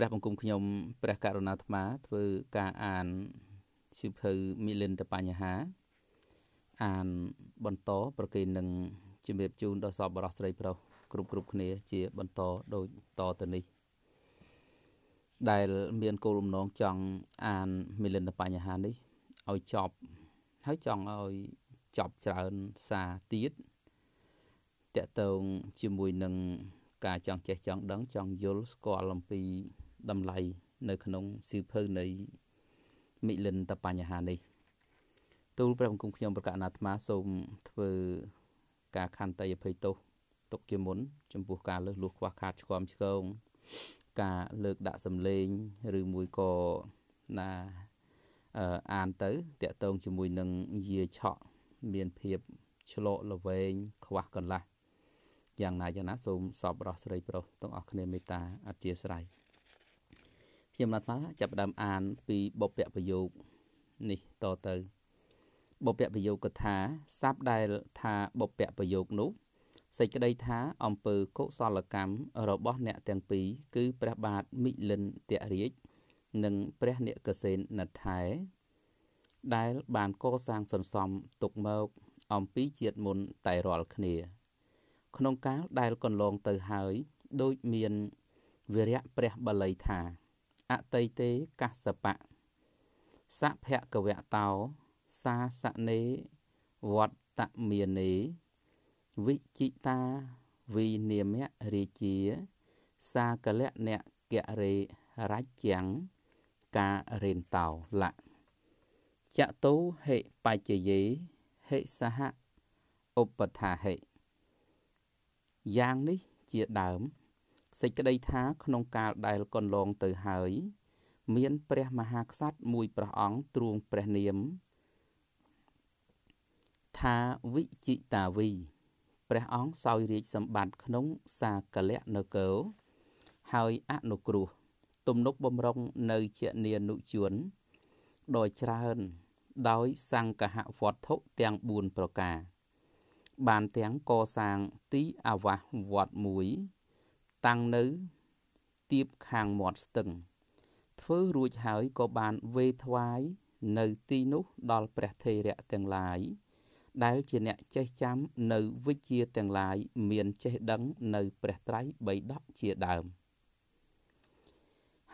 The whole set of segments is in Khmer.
ព្រះបង្គំខ្ញុំព្រះករុណាអាត្មាធ្វើការអានសៀវភៅមីលិនតបញ្ហាអានបន្តប្រគេននឹងជំរាបជូនដល់សពបរោះស្រីប្រុសគ្រប់គ្រប់គ្នាជាបន្តដូចតទៅនេះដែលមានគោលបំណងចង់អានមីលិនតបញ្ហានេះឲ្យចប់ហើយចង់ឲ្យចប់ច្រើនសារទៀតតកតងជាមួយនឹងការចង់ចេះចង់ដឹង ចង់យល់ស្គាល់អំពីតម្លៃនៅក្នុងសៀវភៅនៃមិលិនតបញ្ហានេះទូលព្រះអង្គខ្ញុំប្រកាសអាត្មាសូមធ្វើការខន្តីអភ័យទោសទុកជាមុន ចំពោះការលើសលួសខ្វះខាតឆ្គាំឆ្គងការលើកដាក់សម្លេងឬមួយក៏ណាអានទៅតកតងជាមួយនឹងយាឆក់មានភាពឆ្លោកលវែងខ្វះកន្លះយ៉ាងណាយ៉ាងណាសូមសពរស់ស្រីប្រុសទាំងអស់គ្នាមេត្តាអធិស្ឋានខ្ញុំណាត់ថាចាប់ដើមអានពីបុព្វប្រយោគនេះតទៅបុព្វប្រយោគកថាសັບដែលថាបុព្វប្រយោគនោះសេចក្តីថាអំពើកុសលកម្មរបស់អ្នកទាំងពីរគឺព្រះបាទមិលិនតរាជនិងព្រះនិកសេនណថែដែលបានកសាងសន្សំទុកមកអំពីជាតិមុនតែរាល់គ្នា ក្នុងកាលដែលកន្លងទៅហើយដូចមានវិរៈព្រះបល័យថាអតីទេកសបៈសភគវតោសាសនេវត្តមានេវិចិតាវិនិមៈរាជាសាកលៈអ្នកករេរច្ចាំងការរិនតោលៈចតោហេបច្ចយេហេសហឧបថាហេយ៉ាងនេះជាដើមសេចក្តីថាក្នុងកាលដែលកន្លងទៅហើយ មានព្រះមហាក្សត្រមួយព្រះអង្គទ្រង់ព្រះនាមថាវិជិតាវីព្រះអង្គសោយរាជសម្បត្តិក្នុងសាកលៈនគរហើយអនុគ្រោះទំនប់បំរុងនៅជានានុជនដ៏ច្រើន ដោយសង្កហវត្ថុទាំង4ប្រការ បានទាំងកសាងទីអាវាសវត្ត1តាំងនៅទៀបខាងមាត់ស្ទឹង ធ្វើរួចហើយក៏បានវេថ្វាយនៅទីនោះដល់ព្រះថេរៈទាំងឡាយដែលជាអ្នកចេះចាំនៅវិជ្ជាទាំងឡាយមានចេះដឹងនៅព្រះត្រៃបិដកជាដើម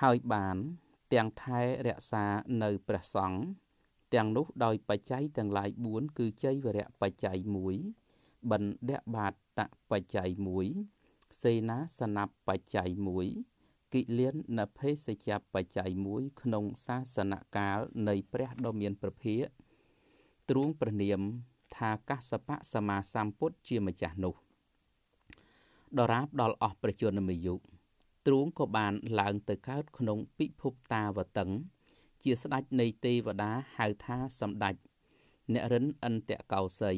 ហើយបានទាំងថែរក្សានៅព្រះសង្ឃទាំងនោះដោយបច្ច័យទាំងឡាយ4គឺចៃវរៈបច្ច័យ1បណ្ឌបាតតបច្ច័យ1សេនាសនបច្ច័យ1គិលាននភេសជ្ជបច្ច័យ1ក្នុងសាសនកាលនៃព្រះដ៏មានព្រះភិក្ខទ្រង់ព្រះនាមថាកសបៈសមាសម្ពុទ្ធជាម្ចាស់នោះដរាបដល់អស់ប្រជជនមយុគទ្រង់ក៏បានឡើងទៅកើតក្នុងពិភពតាវតឹងជាស្ដេចនៃទេវតាហៅថាសម្ដេចអ្នករិនអន្តកោសី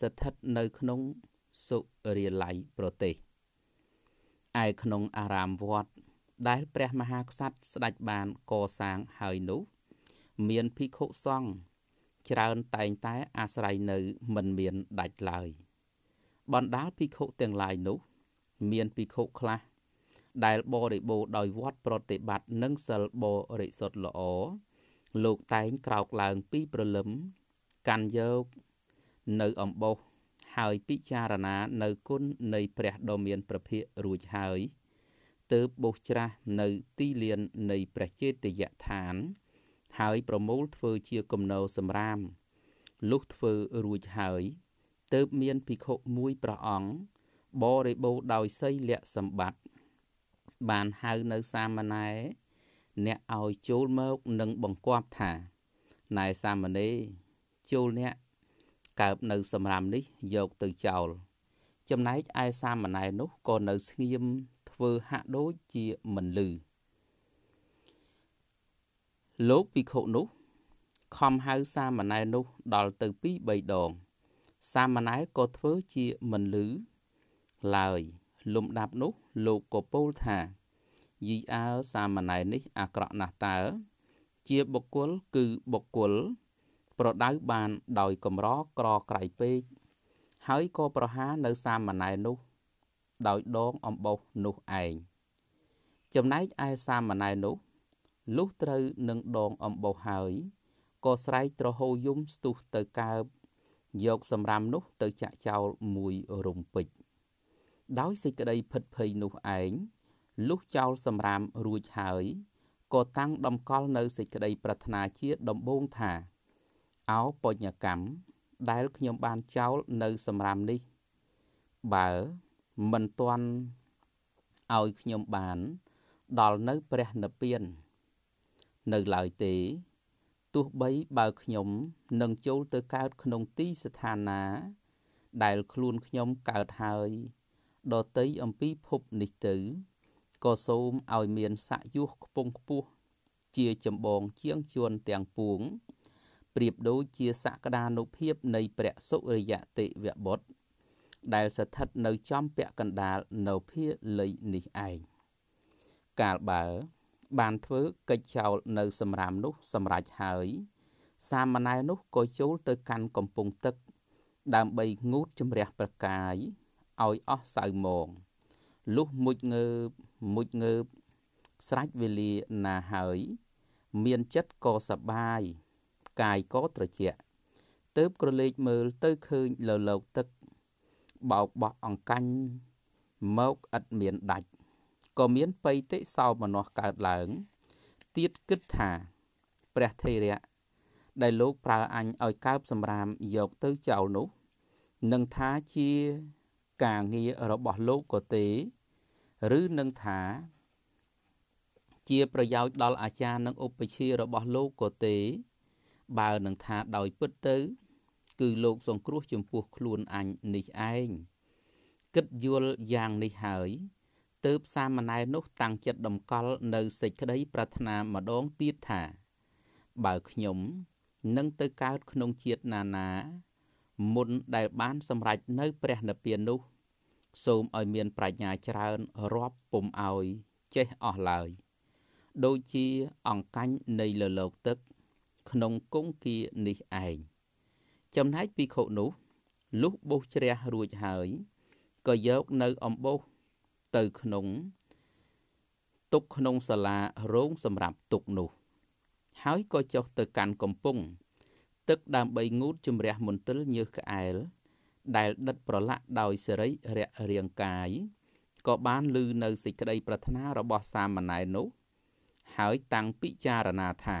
ស្ថិតនៅក្នុងសុរាល័យប្រទេសឯក្នុងអារាមវត្ត ដែលព្រះមហាក្សត្រស្ដេចបានកសាងហើយនោះ មានភិក្ខុសង្ឃច្រើនតែងតែអាស្រ័យនៅមិនមានដាច់ឡើយបណ្ដាលភិក្ខុទាំងឡាយនោះ មានភិក្ខុខ្លះដែលបរិបូរដោយវត្តប្រតិបត្តិនិងសិលបរិសុទ្ធល្អលោកតែងក្រោកឡើងពីព្រលឹមកាន់យកនៅអំបោះហើយពិចារណានៅគុណនៃព្រះដ៏មានប្រភិយរួចហើយទើបបោះច្រាស់នៅទីលាននៃព្រះចេតយដ្ឋាន ហើយប្រមូលធ្វើជាគំនោសម្រាមលុះធ្វើរួចហើយទើបមានភិក្ខុមួយប្រអង្គបរិបូរដោយសីលៈសម្បត្តិបានហៅនៅសាមណេរអ្នកឲ្យចូលមកនឹងបង្គាប់ថាណែសាមណេរចូលអ្នកកើបនៅសម្រាមនេះយកទៅចោលចំណែកឯសាមណេរនោះក៏នៅស្ងៀមធ្វើហាក់ដូចជាមិនលឺលោកភិក្ខុនោះ ខំហៅសាមណេរនោះដល់ទៅ2 3ដងសាមណេរក៏ធ្វើជាមិនលឺឡើយលំដាប់នោះលោកក៏ពោលថាយីអើសាមណេរនេះអាក្រក់ណាស់តើ ជាបុគ្គលគឺបុគ្គលប្រដៅបានដោយកម្រក្រក្រៃពេកហើយក៏ប្រហារនៅសាមណែនោះ ដោយដងអំបោសនោះឯងចំណែកឯសាមណែនោះលុះត្រូវនឹងដងអំបោសហើយក៏ស្រែកត្រហោយំស្ទុះទៅកើបយកសម្រាមនោះទៅចាក់ចោលមួយរំពេចដោយសេចក្តីភិតភ័យនោះឯងលុះចោលសម្រាមរួចហើយក៏តាំងតម្កល់នៅសេចក្តីប្រាថ្នាជាដំបូងថាអោបញ្ញាកម្មដែលខ្ញុំបានចោលនៅសម្រាមនេះ បើមិនទាន់ឲ្យខ្ញុំបាន ដល់នៅព្រះនិព្វាន នៅឡើយទេ ទោះបីបើខ្ញុំនឹងចូលទៅកើតក្នុងទីស្ថានណាដែលខ្លួនខ្ញុំកើតហើយដតីអំពីភពនេះទៅក៏សូមឲ្យមានស័កយុះខ្ពង់ខ្ពស់ជាចម្បងជាងជួនទាំងពួងប្រៀបដូចជាសក្តានុភាពនៃព្រះសុរិយតិវបុត្រដែលស្ថិតនៅចំពាក់កណ្ដាលនៅភាគលិចនេះឯងកាលបើបានធ្វើកិច្ចចោលនៅសម្រាមនោះសម្រេចហើយ សាមណែនោះក៏ចូលទៅកាន់កំពង់ទឹក ដើម្បីងូតជំរះប្រកាយឲ្យអស់សៅមងលុះមុជងើបមុជងើបស្រាច់វេលាណាហើយមានចិត្តក៏សបាយកាយក៏ត្រជាក់ទើបក្រឡេកមើលទៅឃើញលលោកទឹក បោកបោះអង្កាញ់មកឥតមានដាច់ក៏មានបៃតិសោមនស្សកើតឡើង ទៀតគិតថាព្រះថេរៈដែលលោកប្រើអញឲ្យកើបសម្រាមយកទៅចោលនោះនឹងថាជាការងាររបស់លោកក៏ទេ ឬនឹងថា ជាប្រយោជន៍ដល់អាចារ្យនិងឧបជារបស់លោកក៏ទេបើនឹងថាដោយពិតទៅ គឺលោកសង្គ្រោះចំពោះខ្លួនអញនេះឯងគិតយល់យ៉ាងនេះហើយទើបសាមណេរនោះតាំងចិត្តតម្កល់នៅសេចក្តីប្រាថ្នាម្ដងទៀតថា បើខ្ញុំនឹងទៅកើតក្នុងជាតិណានាមុនដែលបានសម្រេចនៅព្រះនិព្វាននោះសូមឲ្យមានប្រាជ្ញាច្រើនរាប់ពុំឲ្យចេះអស់ឡើយ ដូចជាអង្កាញ់នៃលើលោកទឹកក្នុងគង្គានេះឯងចំណែកភិក្ខុនោះលុះបោសជ្រះរួចហើយក៏យកនៅអំបោសទៅក្នុង ទុកក្នុងសាលារោងសម្រាប់ទុកនោះ ហើយក៏ចុះទៅកាន់កំពង់ទឹកដើម្បីងូតជំរះមន្ទិលញើសក្អែល ដែលដិតប្រឡាក់ដោយសេរីរៈរាងកាយក៏បាន លឺនៅសេចក្តីប្រាថ្នារបស់សាមណេរនោះ ហើយតាំងពិចារណាថា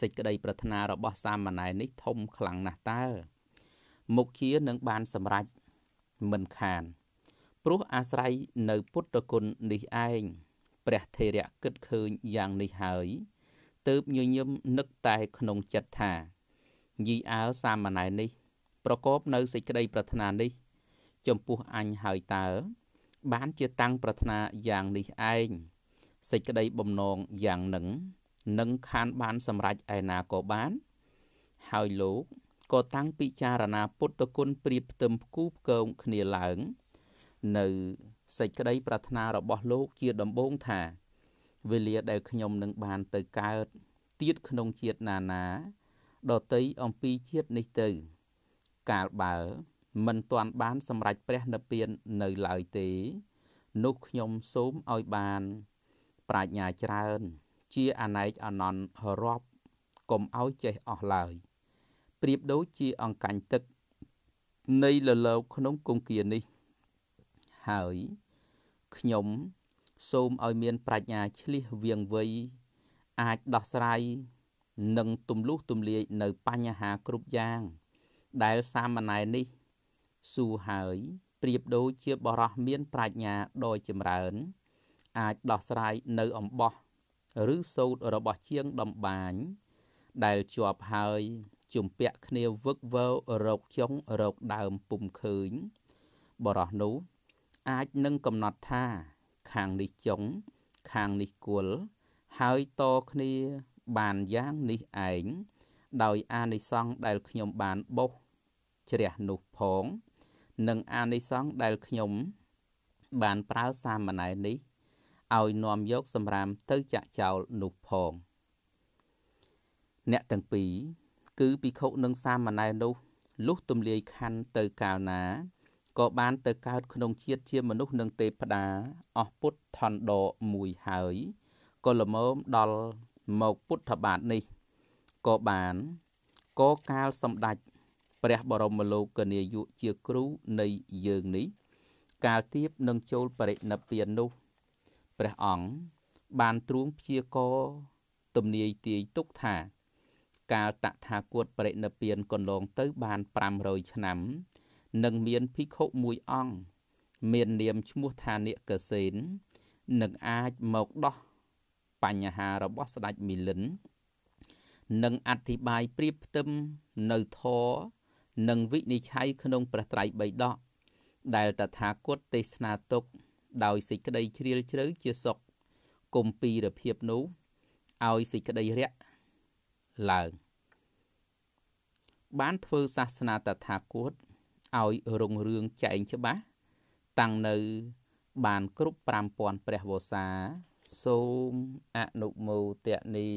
សេចក្តីប្រាថ្នារបស់សាមណេរនេះធំខ្លាំងណាស់តើមុខជានឹងបានសម្រេចមិនខាន ព្រោះអាស្រ័យនៅពុទ្ធគុណនេះឯងព្រះថេរៈគិតឃើញយ៉ាងនេះហើយទើបញញឹមនឹកតែក្នុងចិត្តថាយីអើសាមណេរនេះ ប្រកបនៅសេចក្តីប្រាថ្នានេះ ចំពោះអញហើយតើបានជាតាំងប្រាថ្នាយ៉ាងនេះឯងសេចក្តីបំណងយ៉ាងនឹងនិងខានបានសម្រេចឯណាក៏បាន ហើយលោកក៏តាំងពិចារណាពុទ្ធគុណព្រៀបផ្ទឹមផ្គូផ្គងគ្នាឡើងនៅសេចក្តីប្រាថ្នារបស់ លោកជាដំបូងថាវេលាដែលខ្ញុំនឹងបានទៅកើតទៀតក្នុងជាតិណានាដតីអំពីជាតិនេះទៅកាលបើមិនទាន់បាន សម្រេចព្រះនិព្វាននៅឡើយទេនោះខ្ញុំសូមឲ្យបាន ប្រាជ្ញាច្រើនជាអណែកអណន្តរាប់កុំឲ្យចេះអស់ឡើយប្រៀបដូចជាអង្កាញ់ទឹកនៃលលោកក្នុងគង្គានេះ ហើយខ្ញុំសូមឲ្យមានប្រាជ្ញាឆ្លៀសវៀងវៃអាចដោះស្រាយនិងទំលុះទំលាយនៅបញ្ហាគ្រប់យ៉ាង ដែលសាមណែនេះស៊ូហើយប្រៀបដូចជាបរោះមាន ប្រាជ្ញាដ៏ចម្រើន អាចដោះស្រាយនៅអំបោះឬសូត្ររបស់ជាង ដំបាញដែលជាប់ហើយជំពាក់គ្នាវឹកវើរោគចុងរោគដើមពុំឃើញបរោះនោះ អាចនឹងកំណត់ថាខាងនេះចុង ខាងនេះគល់ហើយតគ្នាបានយ៉ាងនេះឯងដោយ អានិសង្សដែលខ្ញុំបានបោះជ្រះនោះផងនិង អានិសង្សដែលខ្ញុំ បានប្រើសាមណេរនេះឲ្យនាំយក សម្រាមទៅចាក់ចោលនោះផង អ្នកទាំងពីរគឺភិក្ខុនិងសាមណេរនោះលុះទំលាយខណ្ឌទៅកាលណាក៏បាន ទៅកើតក្នុងជាតិជាមនុស្សនិងទេពតាអស់ពុទ្ធថនដមួយហើយក៏លមមដល់មកពុទ្ធបាទនេះក៏បានក៏កាលសម្ដេចព្រះបរមលោកកនាយុជាគ្រូនៃយើងនេះកាលទៀបនឹងចូលបរិនិព្វាននោះព្រះអង្គបានទ្រង់ព្យាករទំនាយទាយទុកថាកាលតថាគតបរិនិព្វានកន្លងទៅបាន500ឆ្នាំនឹងមានភិក្ខុមួយអង្គមាននាមឈ្មោះថានិកសេននឹងអាចមកដោះបញ្ហារបស់ស្ដេចមីលិននឹងអធិប្បាយប្រៀបផ្ទឹមនៅធរនិងវិនិច្ឆ័យក្នុងព្រះត្រៃបិដក ដែលតថាគតទេសនាទុកដោយសេចក្តីជ្រាលជ្រៅជាសុខគំពីរភាពនោះឲ្យសេចក្តីរាក់ឡើង បានធ្វើសាសនាតថាគតឲ្យរុងរឿងចែងច្បាស់តាំងនៅ បានគ្រប់5000ព្រះវស្សាសូមអនុមោទនី